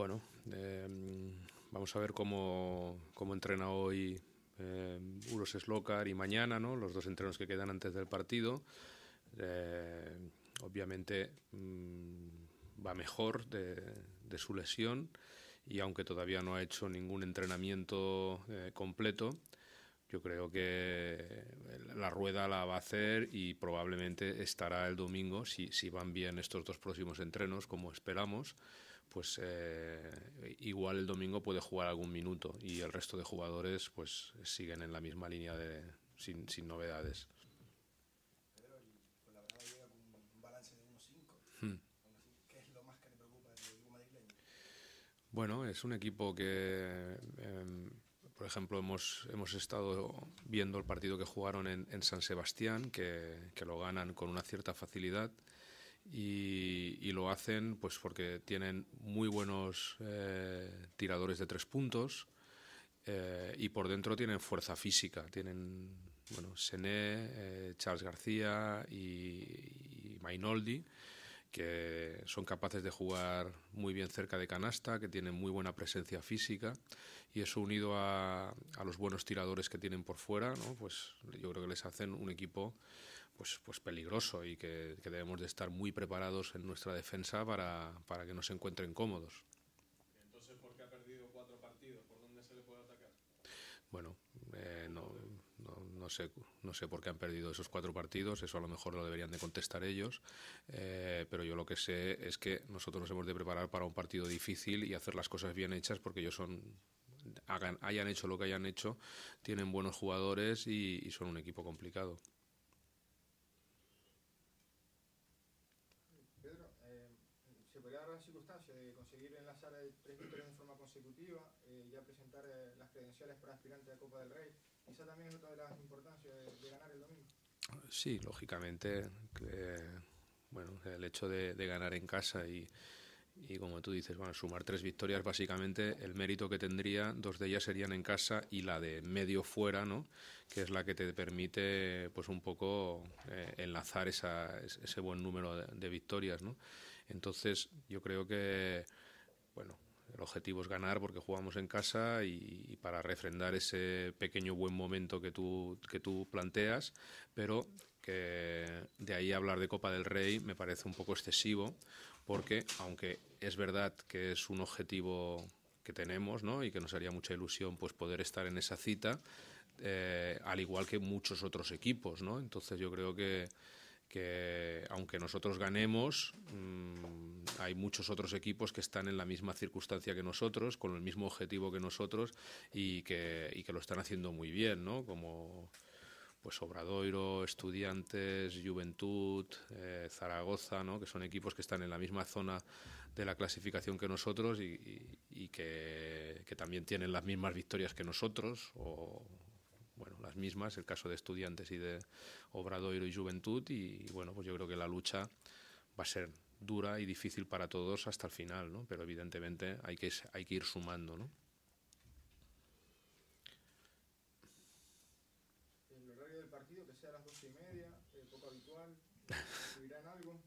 Bueno, em, vamos a ver cómo, cómo entrena hoy em, Uros Slocar y mañana, ¿no? los dos entrenos que quedan antes del partido. Eh, obviamente mm, va mejor de, su lesión y aunque todavía no ha hecho ningún entrenamiento eh, completo, yo creo que eh, la rueda la va a hacer y probablemente estará el domingo si, si van bien estos dos próximos entrenos como esperamos pues eh, igual el domingo puede jugar algún minuto y el resto de jugadores pues siguen en la misma línea de sin, sin novedades. Pedro, la llega con un balance de hmm. es lo más que preocupa Bueno, es un equipo que, em, por ejemplo, hemos, hemos estado viendo el partido que jugaron en, en San Sebastián, que lo ganan con una cierta facilidad. Y, lo hacen pues porque tienen muy buenos eh, tiradores de tres puntos eh, y por dentro tienen fuerza física. Tienen bueno, Sené, eh, Charles García y, Mainoldi, que son capaces de jugar muy bien cerca de canasta, que tienen muy buena presencia física y eso unido a, los buenos tiradores que tienen por fuera, ¿no? pues yo creo que les hacen un equipo pues, pues peligroso y que, debemos de estar muy preparados en nuestra defensa para, para que no se encuentren cómodos. Entonces, ¿por qué ha perdido cuatro partidos? ¿Por dónde se le puede atacar? Bueno, eh, no, no, sé, no sé por qué han perdido esos cuatro partidos, eso a lo mejor lo deberían de contestar ellos, eh, pero yo lo que sé es que nosotros nos hemos de preparar para un partido difícil y hacer las cosas bien hechas porque ellos son hayan hecho lo que hayan hecho, tienen buenos jugadores y son un equipo complicado. Eh, y a presentar eh, las credenciales para aspirantes a Copa del Rey. Esa también es otra de las importancias de, ganar el domingo. Sí, lógicamente, bueno, el hecho de, ganar en casa y, y como tú dices, bueno, sumar tres victorias, básicamente el mérito que tendría, dos de ellas serían en casa y la de medio fuera, ¿no? Que es la que te permite, pues un poco eh, enlazar ese buen número de, de, victorias, ¿no? Entonces, yo creo que, bueno, el objetivo es ganar porque jugamos en casa y, para refrendar ese pequeño buen momento que tú, que tú planteas, pero que de ahí hablar de Copa del Rey me parece un poco excesivo porque aunque es verdad que es un objetivo que tenemos ¿no? y que nos haría mucha ilusión pues poder estar en esa cita, eh, al igual que muchos otros equipos, ¿no? Entonces yo creo que que aunque nosotros ganemos, mm, hay muchos otros equipos que están en la misma circunstancia que nosotros, con el mismo objetivo que nosotros y que, lo están haciendo muy bien, ¿no? Como pues Obradoiro, Estudiantes, Juventud, eh, Zaragoza, ¿no? que son equipos que están en la misma zona de la clasificación que nosotros y, que, que, también tienen las mismas victorias que nosotros o, bueno, las mismas, el caso de estudiantes y de Obradoiro y Juventud, y, bueno, pues yo creo que la lucha va a ser dura y difícil para todos hasta el final, ¿no? pero evidentemente hay que, hay que ir sumando. ¿no? El horario del partido, que sea a las doce y media, es eh, poco habitual, ¿subirán algo?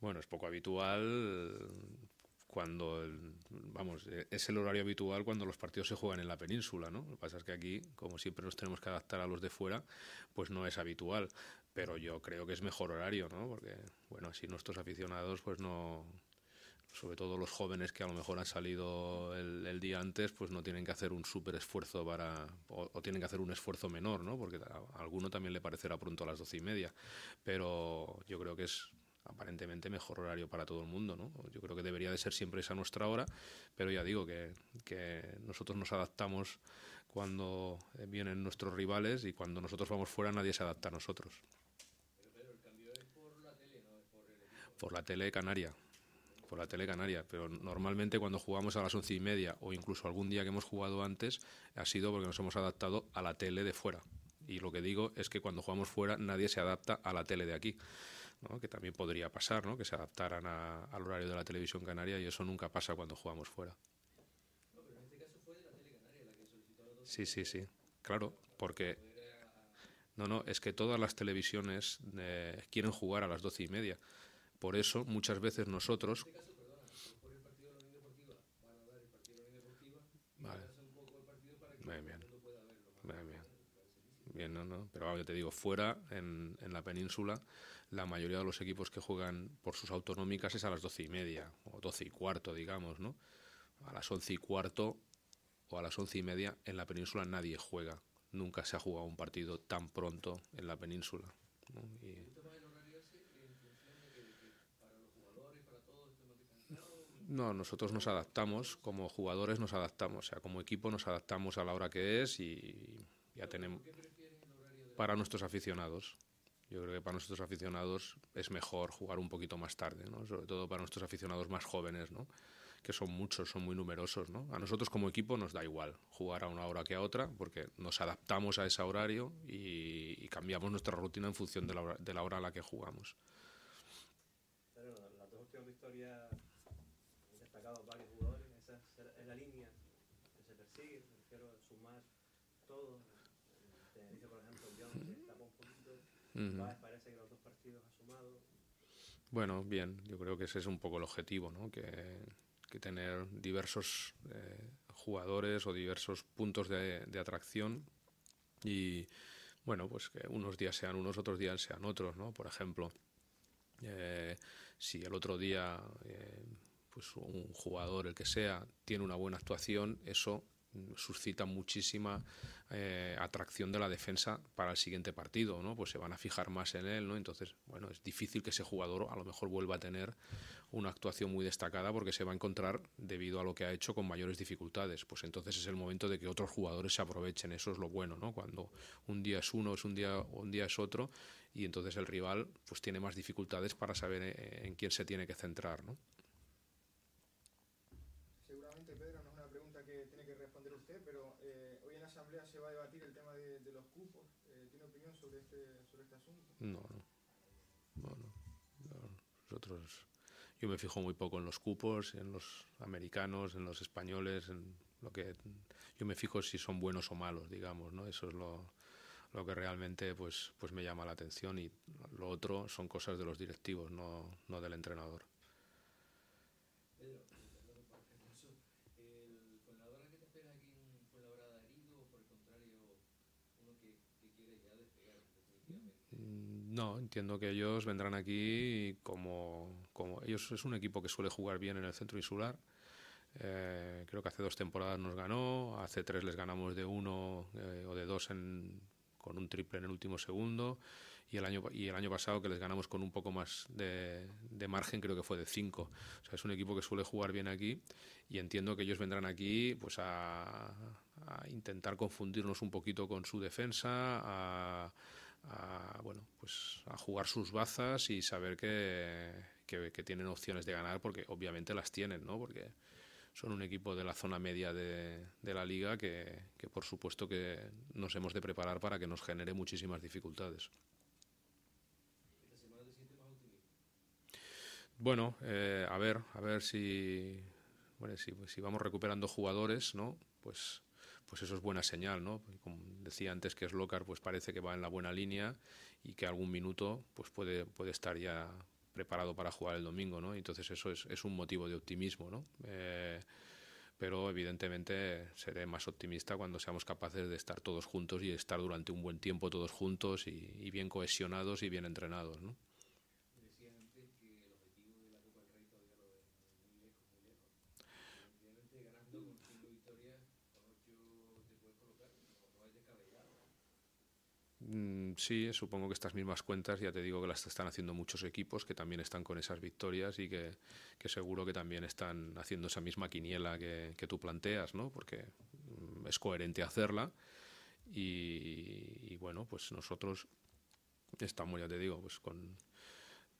bueno, es poco habitual, cuando, vamos, eh, es el horario habitual cuando los partidos se juegan en la península, ¿no? Lo que pasa es que aquí, como siempre nos tenemos que adaptar a los de fuera, pues no es habitual, pero yo creo que es mejor horario, ¿no? Porque, bueno, así nuestros aficionados, pues no, sobre todo los jóvenes que a lo mejor han salido el, día antes, pues no tienen que hacer un súper esfuerzo para, o, tienen que hacer un esfuerzo menor, ¿no? Porque alguno también le parecerá pronto a las doce y media, pero yo creo que es aparentemente mejor horario para todo el mundo, ¿no? Yo creo que debería de ser siempre esa nuestra hora, pero ya digo que, nosotros nos adaptamos cuando eh, vienen nuestros rivales y cuando nosotros vamos fuera nadie se adapta a nosotros. Pero, el cambio es por la tele, por, por la tele canaria por la tele canaria, pero normalmente cuando jugamos a las once y media o incluso algún día que hemos jugado antes ha sido porque nos hemos adaptado a la tele de fuera. Y lo que digo es que cuando jugamos fuera nadie se adapta a la tele de aquí que también podría pasar, ¿no? que se adaptaran al horario de la televisión canaria y eso nunca pasa cuando jugamos fuera. Sí, sí, sí. Claro, porque... No, no, es que todas las televisiones eh, quieren jugar a las doce y media. Por eso muchas veces nosotros... Pero yo te digo, fuera, en, en, la península, la mayoría de los equipos que juegan por sus autonómicas es a las doce y media, o doce y cuarto, digamos, ¿no? A las once y cuarto o a las once y media en la península nadie juega. Nunca se ha jugado un partido tan pronto en la península. ¿no? Y... No, nosotros nos adaptamos, como jugadores nos adaptamos, o sea, como equipo nos adaptamos a la hora que es y ya tenemos para nuestros aficionados. Yo creo que para nuestros aficionados es mejor jugar un poquito más tarde, sobre todo para nuestros aficionados más jóvenes, que son muchos, son muy numerosos. ¿no? A nosotros como equipo nos da igual jugar a una hora que a otra, porque nos adaptamos a ese horario y, cambiamos nuestra rutina en función de la hora a la que jugamos. Bueno, bien, yo creo que ese es un poco el objetivo, ¿no? que, tener diversos eh, jugadores o diversos puntos de, atracción y, bueno, pues que unos días sean unos, otros días sean otros, ¿no? Por ejemplo, eh, si el otro día... Eh, pues un jugador, el que sea, tiene una buena actuación, eso suscita muchísima eh, atracción de la defensa para el siguiente partido, ¿no? Pues se van a fijar más en él, ¿no? Entonces, bueno, es difícil que ese jugador a lo mejor vuelva a tener una actuación muy destacada porque se va a encontrar, debido a lo que ha hecho, con mayores dificultades. Pues entonces es el momento de que otros jugadores se aprovechen, eso es lo bueno, ¿no? Cuando un día es uno, es un día, un día es otro, y entonces el rival pues tiene más dificultades para saber eh, en quién se tiene que centrar, ¿no? Eh, pero eh, hoy en la Asamblea se va a debatir el tema de, los cupos. Eh, ¿Tiene opinión sobre este, sobre este asunto? No, no. Nosotros, yo me fijo muy poco en los cupos, en los americanos, en los españoles, en lo que yo me fijo si son buenos o malos, digamos, ¿no? Eso es lo, lo que realmente pues, pues me llama la atención y lo otro son cosas de los directivos, no, no del entrenador. No, entiendo que ellos vendrán aquí como, ellos es un equipo que suele jugar bien en el centro insular. Eh, creo que hace dos temporadas nos ganó, hace tres les ganamos de uno eh, o de dos con un triple en el último segundo y el año y el año pasado que les ganamos con un poco más de, margen creo que fue de cinco. o sea es un equipo que suele jugar bien aquí y entiendo que ellos vendrán aquí pues a, a intentar confundirnos un poquito con su defensa a a, bueno, pues a jugar sus bazas y saber que, tienen opciones de ganar, porque obviamente las tienen, ¿no? Porque son un equipo de la zona media de, la liga que, por supuesto que nos hemos de preparar para que nos genere muchísimas dificultades. Bueno, eh, a ver, a ver si, si, si, vamos recuperando jugadores, ¿no? Pues pues eso es buena señal, ¿no? Como decía antes que Slocar pues parece que va en la buena línea y que algún minuto pues puede, puede estar ya preparado para jugar el domingo, ¿no? Entonces eso es, un motivo de optimismo, ¿no? Eh, pero evidentemente seré más optimista cuando seamos capaces de estar todos juntos y estar durante un buen tiempo todos juntos y, y bien cohesionados y bien entrenados, ¿no? Mm, sí, supongo que estas mismas cuentas, ya te digo que las están haciendo muchos equipos que también están con esas victorias y que, seguro que también están haciendo esa misma quiniela que, que tú planteas, ¿no? Porque mm, es coherente hacerla y, y, bueno, pues nosotros estamos, ya te digo, pues con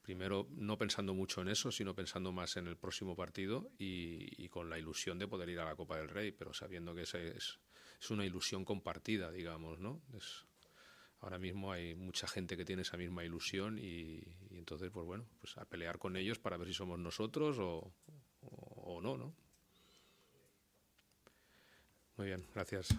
primero no pensando mucho en eso, sino pensando más en el próximo partido y, y con la ilusión de poder ir a la Copa del Rey, pero sabiendo que esa es, es una ilusión compartida, digamos, ¿no? Es, ahora mismo hay mucha gente que tiene esa misma ilusión y, entonces, pues bueno, pues a pelear con ellos para ver si somos nosotros o, o no, ¿no? Muy bien, gracias.